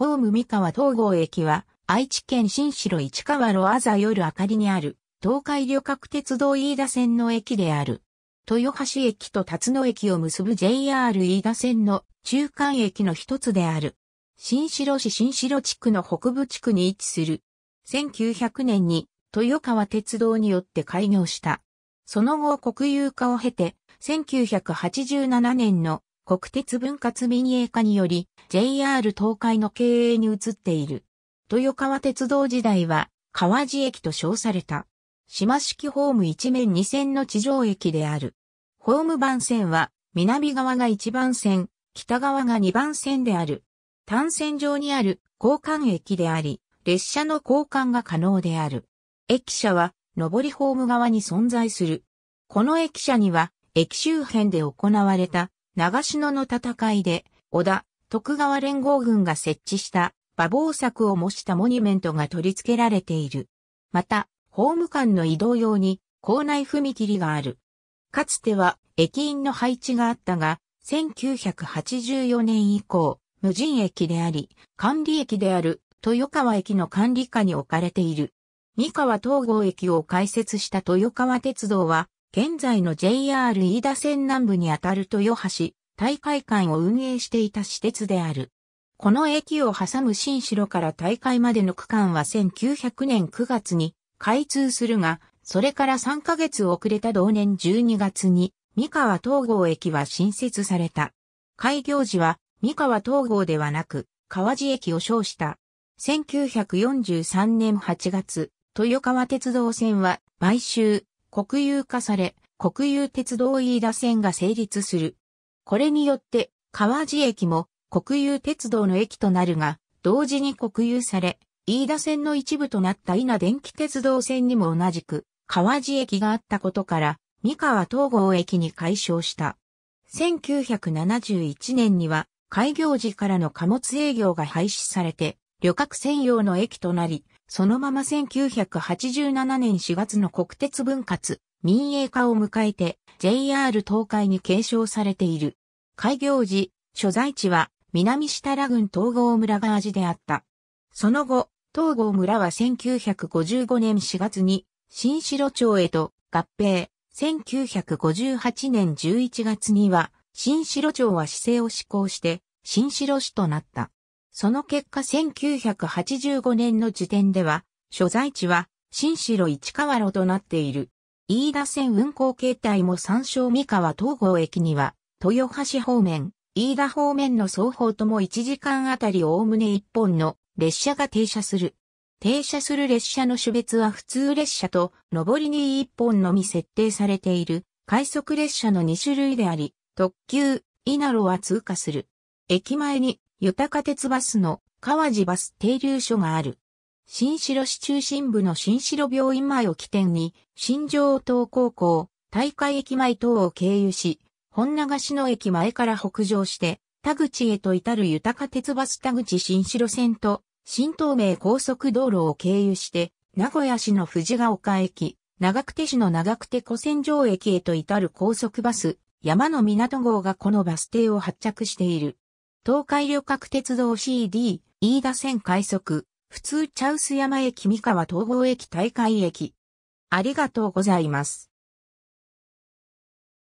ホーム三河東郷駅は、愛知県新城市川路あざ夜明かりにある、東海旅客鉄道飯田線の駅である。豊橋駅と辰野駅を結ぶ JR 飯田線の中間駅の一つである。新城市新城地区の北部地区に位置する。1900年に豊川鉄道によって開業した。その後国有化を経て、1987年の国鉄分割民営化により JR 東海の経営に移っている。豊川鉄道時代は川路駅と称された。島式ホーム一面二線の地上駅である。ホーム番線は南側が一番線、北側が二番線である。単線上にある交換駅であり、列車の交換が可能である。駅舎は上りホーム側に存在する。この駅舎には駅周辺で行われた長篠の戦いで、織田、徳川連合軍が設置した馬防柵を模したモニュメントが取り付けられている。また、法務官の移動用に校内踏切がある。かつては駅員の配置があったが、1984年以降、無人駅であり、管理駅である豊川駅の管理下に置かれている。三河東郷駅を開設した豊川鉄道は、現在の JR 飯田線南部にあたる豊橋大会館を運営していた私鉄である。この駅を挟む新城から大会までの区間は1900年9月に開通するが、それから3ヶ月遅れた同年12月に三河東郷駅は新設された。開業時は三河東郷ではなく川路駅を称した。1943年8月、豊川鉄道線は買収、国有化され、国有鉄道飯田線が成立する。これによって、川地駅も国有鉄道の駅となるが、同時に国有され、飯田線の一部となった稲電気鉄道線にも同じく、川地駅があったことから、三河東郷駅に改称した。1971年には、開業時からの貨物営業が廃止されて、旅客専用の駅となり、そのまま1987年4月の国鉄分割、民営化を迎えて JR 東海に継承されている。開業時、所在地は南設楽郡東郷村が味であった。その後、東郷村は1955年4月に新城町へと合併。1958年11月には新城町は市政を施行して新城市となった。その結果1985年の時点では、所在地は新城市川路となっている。飯田線運行形態も参照三河東郷駅には、豊橋方面、飯田方面の双方とも1時間あたりおおむね1本の列車が停車する。停車する列車の種別は普通列車と上りに1本のみ設定されている快速列車の2種類であり、特急、イナロは通過する。駅前に豊か鉄バスの川地バス停留所がある。新城市中心部の新城病院前を起点に、新城東高校、大会駅前等を経由し、本流しの駅前から北上して、田口へと至る豊か鉄バス田口新城線と、新東名高速道路を経由して、名古屋市の藤ヶ丘駅、長久手市の長久手古戦場駅へと至る高速バス、山の港号がこのバス停を発着している。東海旅客鉄道 CD、飯田線快速、普通茶臼山駅三河東郷駅大会駅。ありがとうございます。